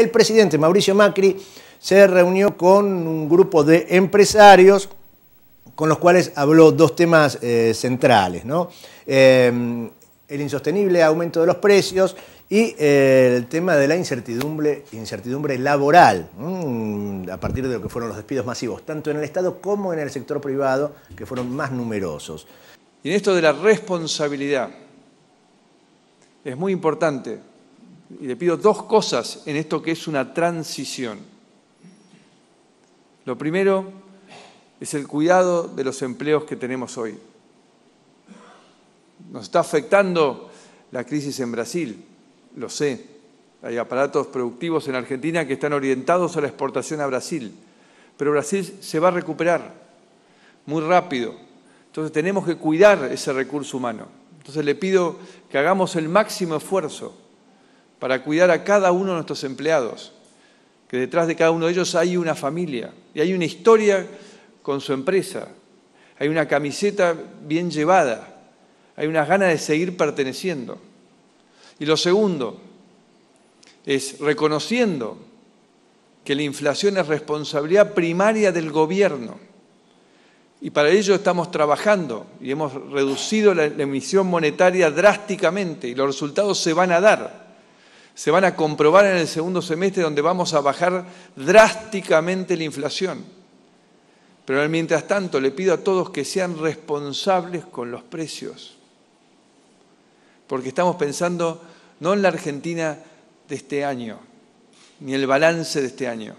el presidente Mauricio Macri se reunió con un grupo de empresarios con los cuales habló dos temas eh, centrales, eh, el insostenible aumento de los precios y eh, el tema de la incertidumbre, laboral, mm, a partir de lo que fueron los despidos masivos, tanto en el Estado como en el sector privado, que fueron más numerosos. Y en esto de la responsabilidad, es muy importante y le pido dos cosas en esto que es una transición. Lo primero es el cuidado de los empleos que tenemos hoy. Nos está afectando la crisis en Brasil, lo sé. Hay aparatos productivos en Argentina que están orientados a la exportación a Brasil, pero Brasil se va a recuperar muy rápido. Entonces tenemos que cuidar ese recurso humano. Entonces le pido que hagamos el máximo esfuerzo para cuidar a cada uno de nuestros empleados, que detrás de cada uno de ellos hay una familia y hay una historia con su empresa, hay una camiseta bien llevada, hay unas ganas de seguir perteneciendo. Y lo segundo es reconociendo que la inflación es responsabilidad primaria del gobierno. Y para ello estamos trabajando y hemos reducido la, emisión monetaria drásticamente y los resultados se van a dar se van a comprobar en el segundo semestre donde vamos a bajar drásticamente la inflación. Pero mientras tanto le pido a todos que sean responsables con los precios, porque estamos pensando no en la Argentina de este año, ni el balance de este año.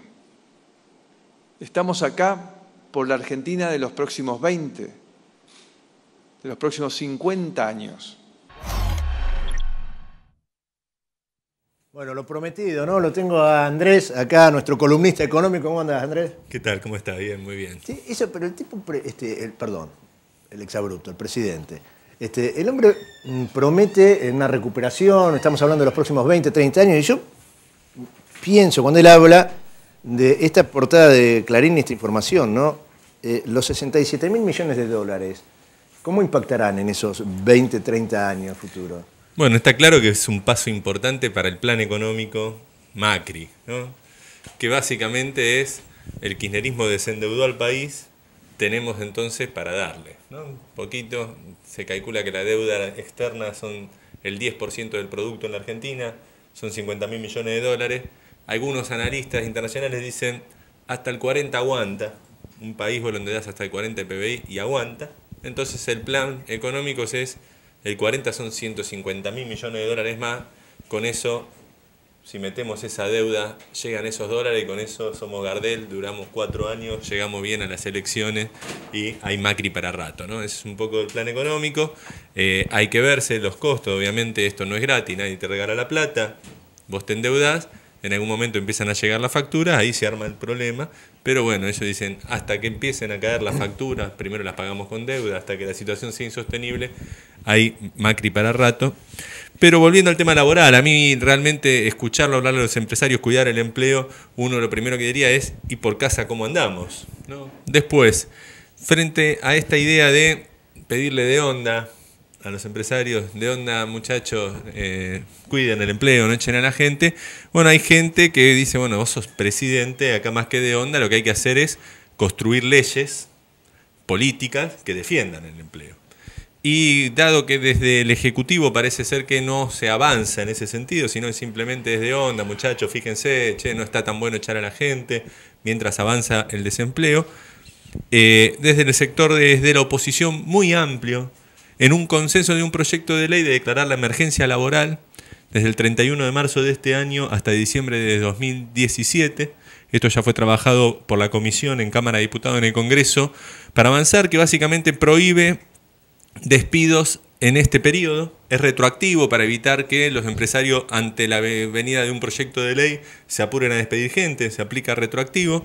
Estamos acá por la Argentina de los próximos 20, de los próximos 50 años. Bueno, lo prometido, ¿no? Lo tengo a Andrés, acá nuestro columnista económico. ¿Cómo andas, Andrés? ¿Qué tal? ¿Cómo está? Bien, muy bien. Sí, eso, pero el tipo, este, el, perdón, el exabrupto, el presidente. Este, el hombre mm, promete una recuperación, estamos hablando de los próximos 20, 30 años, y yo pienso cuando él habla de esta portada de Clarín y esta información, ¿no? Eh, los 67 mil millones de dólares, ¿cómo impactarán en esos 20, 30 años futuros? Bueno, está claro que es un paso importante para el plan económico Macri, ¿no? que básicamente es el kirchnerismo desendeudó al país, tenemos entonces para darle. ¿no? Un poquito, se calcula que la deuda externa son el 10% del producto en la Argentina, son 50 mil millones de dólares. Algunos analistas internacionales dicen hasta el 40 aguanta, un país donde das hasta el 40 PBI y aguanta. Entonces el plan económico es el 40 son 150 mil millones de dólares más, con eso, si metemos esa deuda, llegan esos dólares, y con eso somos Gardel, duramos cuatro años, llegamos bien a las elecciones y hay Macri para rato, ¿no? es un poco el plan económico, eh, hay que verse los costos, obviamente esto no es gratis, nadie te regala la plata, vos te endeudás, en algún momento empiezan a llegar las facturas, ahí se arma el problema, pero bueno, ellos dicen, hasta que empiecen a caer las facturas, primero las pagamos con deuda, hasta que la situación sea insostenible, ahí Macri para rato. Pero volviendo al tema laboral, a mí realmente escucharlo hablar a los empresarios, cuidar el empleo, uno lo primero que diría es, ¿y por casa cómo andamos? Después, frente a esta idea de pedirle de onda, a los empresarios, de onda muchachos, eh, cuiden el empleo, no echen a la gente. Bueno, hay gente que dice, bueno, vos sos presidente, acá más que de onda, lo que hay que hacer es construir leyes políticas que defiendan el empleo. Y dado que desde el Ejecutivo parece ser que no se avanza en ese sentido, sino es simplemente desde onda, muchachos, fíjense, no está tan bueno echar a la gente mientras avanza el desempleo, eh, desde el sector desde la oposición muy amplio, en un consenso de un proyecto de ley de declarar la emergencia laboral desde el 31 de marzo de este año hasta diciembre de 2017. Esto ya fue trabajado por la comisión en Cámara de Diputados en el Congreso para avanzar que básicamente prohíbe despidos en este periodo es retroactivo para evitar que los empresarios ante la venida de un proyecto de ley se apuren a despedir gente, se aplica retroactivo.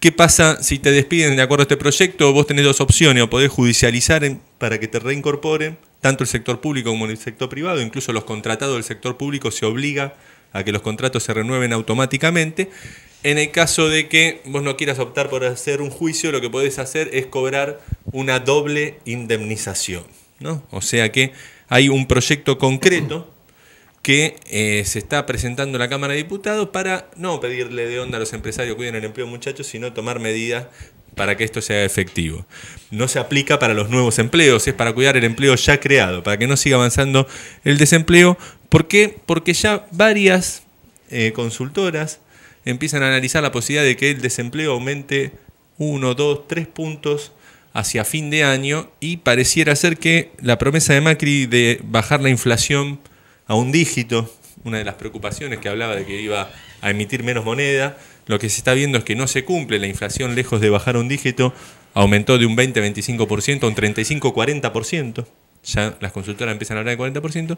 ¿Qué pasa si te despiden de acuerdo a este proyecto? Vos tenés dos opciones, o podés judicializar para que te reincorporen, tanto el sector público como el sector privado, incluso los contratados del sector público se obliga a que los contratos se renueven automáticamente. En el caso de que vos no quieras optar por hacer un juicio, lo que podés hacer es cobrar una doble indemnización. ¿no? O sea que hay un proyecto concreto que eh, se está presentando en la Cámara de Diputados para no pedirle de onda a los empresarios que cuiden el empleo, muchachos, sino tomar medidas para que esto sea efectivo. No se aplica para los nuevos empleos, es para cuidar el empleo ya creado, para que no siga avanzando el desempleo. ¿Por qué? Porque ya varias eh, consultoras empiezan a analizar la posibilidad de que el desempleo aumente uno, dos, tres puntos hacia fin de año y pareciera ser que la promesa de Macri de bajar la inflación a un dígito, una de las preocupaciones que hablaba de que iba a emitir menos moneda, lo que se está viendo es que no se cumple, la inflación lejos de bajar a un dígito aumentó de un 20-25% a un 35-40%, ya las consultoras empiezan a hablar de 40%,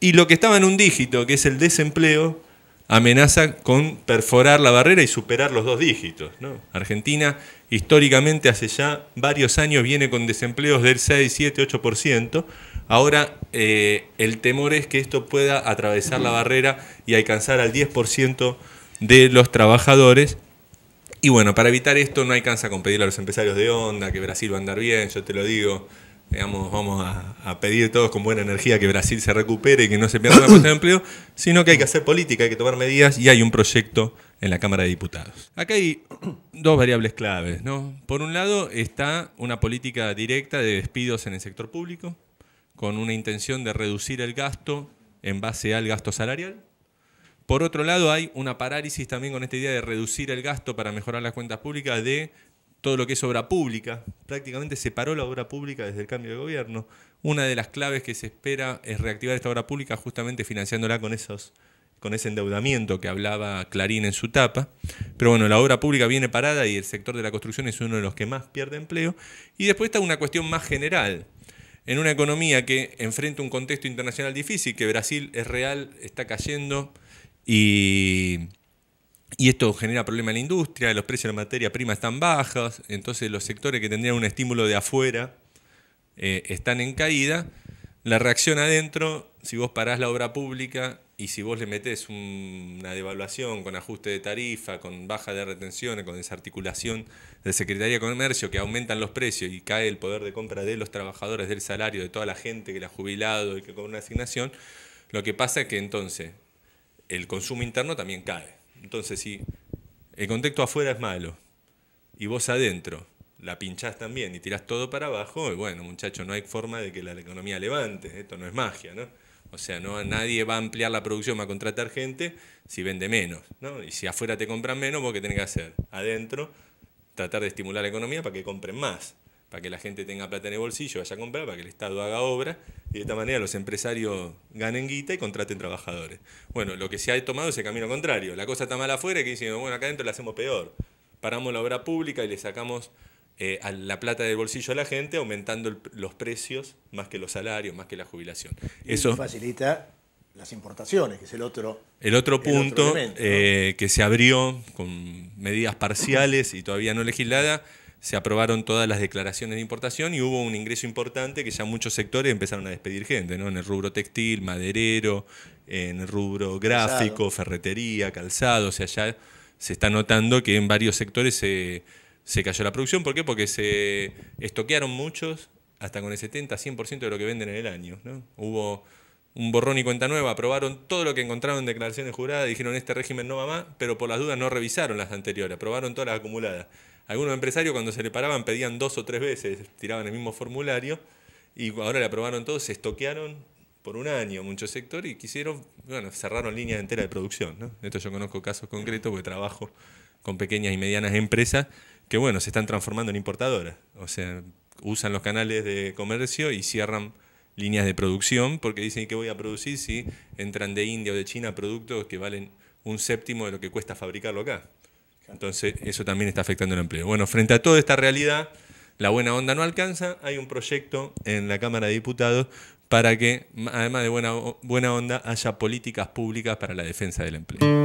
y lo que estaba en un dígito, que es el desempleo, amenaza con perforar la barrera y superar los dos dígitos. ¿no? Argentina históricamente hace ya varios años viene con desempleos del 6, 7, 8%. Ahora eh, el temor es que esto pueda atravesar la barrera y alcanzar al 10% de los trabajadores. Y bueno, para evitar esto no alcanza con pedirle a los empresarios de onda que Brasil va a andar bien, yo te lo digo. Digamos, vamos a, pedir todos con buena energía que Brasil se recupere y que no se pierda la de empleo, sino que hay que hacer política, hay que tomar medidas y hay un proyecto en la Cámara de Diputados. Acá hay dos variables claves, ¿no? Por un lado está una política directa de despidos en el sector público, con una intención de reducir el gasto en base al gasto salarial. Por otro lado, hay una parálisis también con esta idea de reducir el gasto para mejorar las cuentas públicas de todo lo que es obra pública. Prácticamente se paró la obra pública desde el cambio de gobierno. Una de las claves que se espera es reactivar esta obra pública justamente financiándola con esos con ese endeudamiento que hablaba Clarín en su tapa. Pero bueno, la obra pública viene parada y el sector de la construcción es uno de los que más pierde empleo. Y después está una cuestión más general. En una economía que enfrenta un contexto internacional difícil, que Brasil es real, está cayendo y, esto genera problemas en la industria, los precios de la materia prima están bajos, entonces los sectores que tendrían un estímulo de afuera eh, están en caída la reacción adentro, si vos parás la obra pública y si vos le metés una devaluación con ajuste de tarifa, con baja de retenciones, con desarticulación de Secretaría de Comercio, que aumentan los precios y cae el poder de compra de los trabajadores, del salario, de toda la gente que la ha jubilado y que con una asignación, lo que pasa es que entonces el consumo interno también cae. Entonces, si el contexto afuera es malo y vos adentro la pinchás también y tirás todo para abajo, y bueno, muchachos, no hay forma de que la economía levante, esto no es magia, ¿no? O sea, no, nadie va a ampliar la producción, va a contratar gente si vende menos, ¿no? Y si afuera te compran menos, vos qué tenés que hacer? Adentro, tratar de estimular la economía para que compren más, para que la gente tenga plata en el bolsillo, vaya a comprar, para que el Estado haga obra, y de esta manera los empresarios ganen guita y contraten trabajadores. Bueno, lo que se ha tomado es el camino contrario. La cosa está mal afuera y que dicen, bueno, acá adentro la hacemos peor. Paramos la obra pública y le sacamos eh, la plata del bolsillo a la gente, aumentando los precios más que los salarios, más que la jubilación. Eso facilita las importaciones, que es el otro. El otro punto eh, que se abrió con medidas parciales y todavía no legislada, se aprobaron todas las declaraciones de importación y hubo un ingreso importante que ya muchos sectores empezaron a despedir gente, ¿no? En el rubro textil, maderero, en el rubro gráfico, ferretería, calzado, o sea, ya se está notando que en varios sectores se se cayó la producción. ¿Por qué? Porque se estoquearon muchos, hasta con el 70-100% de lo que venden en el año. ¿no? Hubo un borrón y cuenta nueva, aprobaron todo lo que encontraron en declaraciones juradas, dijeron este régimen no va más, pero por las dudas no revisaron las anteriores, aprobaron todas las acumuladas. Algunos empresarios cuando se le paraban pedían dos o tres veces, tiraban el mismo formulario y ahora le aprobaron todo, se estoquearon por un año muchos sectores y quisieron, bueno, cerraron líneas enteras de producción. ¿no? Esto yo conozco casos concretos porque trabajo con pequeñas y medianas empresas que, bueno, se están transformando en importadoras. O sea, usan los canales de comercio y cierran líneas de producción porque dicen que voy a producir si entran de India o de China productos que valen un séptimo de lo que cuesta fabricarlo acá. Entonces, eso también está afectando el empleo. Bueno, frente a toda esta realidad, la buena onda no alcanza. Hay un proyecto en la Cámara de Diputados para que, además de buena, buena onda, haya políticas públicas para la defensa del empleo.